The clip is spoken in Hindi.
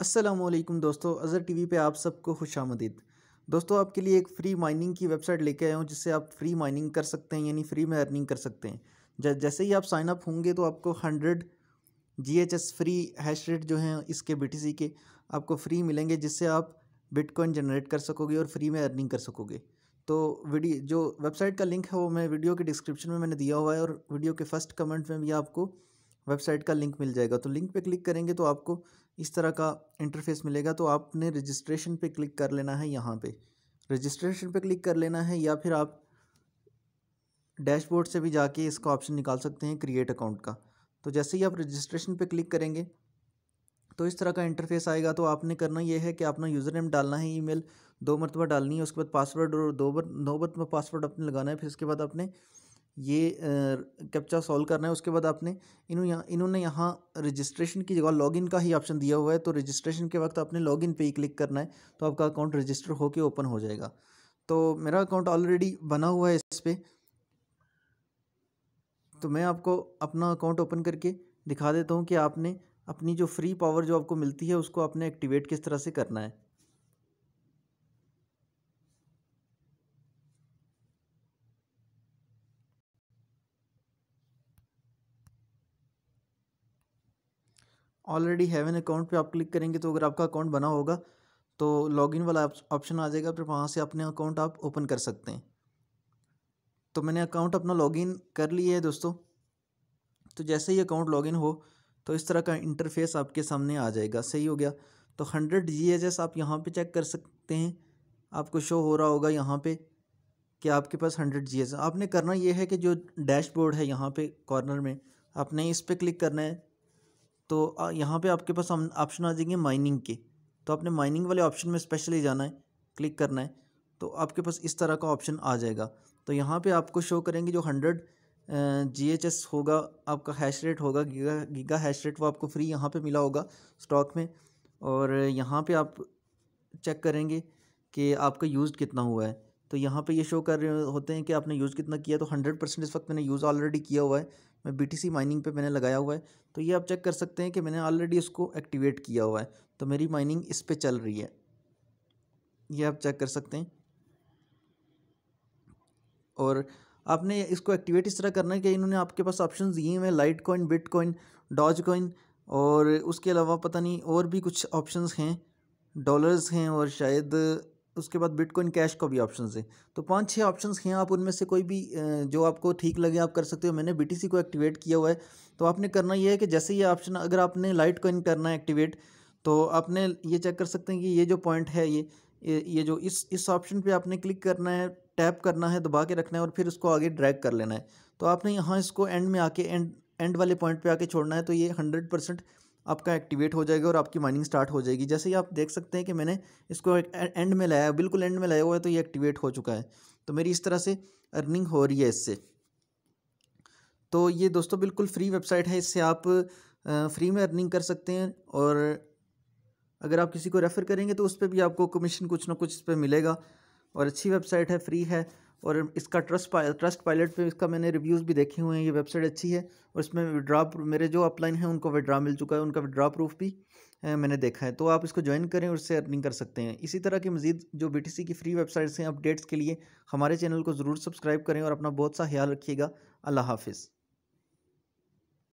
असलम दोस्तों अज़र टीवी पे आप सबको खुश आमदीद दोस्तों आपके लिए एक फ्री माइनिंग की वेबसाइट लेके आया हूँ जिससे आप फ्री माइनिंग कर सकते हैं यानी फ्री में अर्निंग कर सकते हैं जैसे ही आप साइन अप होंगे तो आपको hundred G H S free hash rate जो हैं इसके बी टी सी के आपको फ्री मिलेंगे जिससे आप बिटकॉइन जनरेट कर सकोगे और फ्री में अर्निंग कर सकोगे तो वीडियो जो वेबसाइट का लिंक है वो मैं वीडियो के डिस्क्रिप्शन में मैंने दिया हुआ है और वीडियो के फर्स्ट कमेंट में भी आपको वेबसाइट का लिंक मिल जाएगा तो लिंक पे क्लिक करेंगे तो आपको इस तरह का इंटरफेस मिलेगा तो आपने रजिस्ट्रेशन पे क्लिक कर लेना है यहाँ पे रजिस्ट्रेशन पे क्लिक कर लेना है या फिर आप डैशबोर्ड से भी जाके इसका ऑप्शन निकाल सकते हैं क्रिएट अकाउंट का तो जैसे ही आप रजिस्ट्रेशन पर क्लिक करेंगे तो इस तरह का इंटरफेस आएगा तो आपने करना यह है कि अपना यूज़र नेम डालना है ईमेल दो मरतबा डालनी है उसके बाद पासवर्ड और दो बार दो मरतबा पासवर्ड अपने लगाना है फिर उसके बाद अपने ये कैप्चा सॉल्व करना है उसके बाद आपने इन्होंने यहाँ इन्होंने यहाँ रजिस्ट्रेशन की जगह लॉगिन का ही ऑप्शन दिया हुआ है तो रजिस्ट्रेशन के वक्त आपने लॉगिन पे ही क्लिक करना है तो आपका अकाउंट रजिस्टर होकर ओपन हो जाएगा तो मेरा अकाउंट ऑलरेडी बना हुआ है इस पर तो मैं आपको अपना अकाउंट ओपन करके दिखा देता हूँ कि आपने अपनी जो फ्री पावर जो आपको मिलती है उसको आपने एक्टिवेट किस तरह से करना है ऑलरेडी हैवन अकाउंट पे आप क्लिक करेंगे तो अगर आपका अकाउंट बना होगा तो लॉगिन वाला ऑप्शन आ जाएगा फिर वहाँ से अपने अकाउंट आप ओपन कर सकते हैं तो मैंने अकाउंट अपना लॉगिन कर लिया है दोस्तों तो जैसे ही अकाउंट लॉगिन हो तो इस तरह का इंटरफेस आपके सामने आ जाएगा सही हो गया तो हंड्रेड जी एच एस आप यहाँ पर चेक कर सकते हैं आपको शो हो रहा होगा यहाँ पर कि आपके पास हंड्रेड जी एच आपने करना ये है कि जो डैशबोर्ड है यहाँ पर कॉर्नर में आपने इस पर क्लिक करना है तो यहाँ पे आपके पास ऑप्शन आ जाएंगे माइनिंग के तो आपने माइनिंग वाले ऑप्शन में स्पेशली जाना है क्लिक करना है तो आपके पास इस तरह का ऑप्शन आ जाएगा तो यहाँ पे आपको शो करेंगे जो हंड्रेड जी एच एस होगा आपका हैश रेट होगा गीगा गीगा हैश रेट वो आपको फ्री यहाँ पे मिला होगा स्टॉक में और यहाँ पे आप चेक करेंगे कि आपका यूज़ कितना हुआ है तो यहाँ पे ये शो कर रहे होते हैं कि आपने यूज़ कितना किया तो हंड्रेड परसेंट इस वक्त मैंने यूज़ ऑलरेडी किया हुआ है मैं बी माइनिंग पे मैंने लगाया हुआ है तो ये आप चेक कर सकते हैं कि मैंने ऑलरेडी उसको एक्टिवेट किया हुआ है तो मेरी माइनिंग इस पर चल रही है ये आप चेक कर सकते हैं और आपने इसको एक्टिवेट इस तरह करना है कि इन्होंने आपके पास ऑप्शन दिए हुए हैं litecoin bitcoin dogecoin और उसके अलावा पता नहीं और भी कुछ ऑप्शन हैं डॉलर्स हैं और शायद उसके बाद बिटकॉइन कैश का भी ऑप्शन है तो पाँच छः ऑप्शन हैं आप उनमें से कोई भी जो आपको ठीक लगे आप कर सकते हो मैंने बी को एक्टिवेट किया हुआ है तो आपने करना यह है कि जैसे ये ऑप्शन अगर आपने लाइट कॉइन करना है एक्टिवेट तो आपने ये चेक कर सकते हैं कि ये जो पॉइंट है ये ये जो इस इस ऑप्शन पर आपने क्लिक करना है टैप करना है दबा के रखना है और फिर उसको आगे ड्रैग कर लेना है तो आपने यहाँ इसको एंड में आके एंड एंड वाले पॉइंट पे आके छोड़ना है तो ये हंड्रेड परसेंट आपका एक्टिवेट हो जाएगा और आपकी माइनिंग स्टार्ट हो जाएगी जैसे ही आप देख सकते हैं कि मैंने इसको एंड में लाया बिल्कुल एंड में लाया हुआ है तो ये एक्टिवेट हो चुका है तो मेरी इस तरह से अर्निंग हो रही है इससे तो ये दोस्तों बिल्कुल फ्री वेबसाइट है इससे आप फ्री में अर्निंग कर सकते हैं और अगर आप किसी को रेफ़र करेंगे तो उस पर भी आपको कमीशन कुछ ना कुछ इस पर मिलेगा और अच्छी वेबसाइट है फ्री है और इसका ट्रस्ट ट्रस्ट पायलट पे इसका मैंने रिव्यूज़ भी देखे हुए हैं ये वेबसाइट अच्छी है और इसमें विड्रा मेरे जो अपलाइन हैं उनको विड्रा मिल चुका है उनका विड्रा प्रूफ भी मैंने देखा है तो आप इसको ज्वाइन करें और इससे अर्निंग कर सकते हैं इसी तरह की मजीद जो बी की फ्री वेबसाइट्स हैं अपडेट्स के लिए हमारे चैनल को ज़रूर सब्सक्राइब करें और अपना बहुत सा ख्याल रखिएगा अल्लाह हाफिज़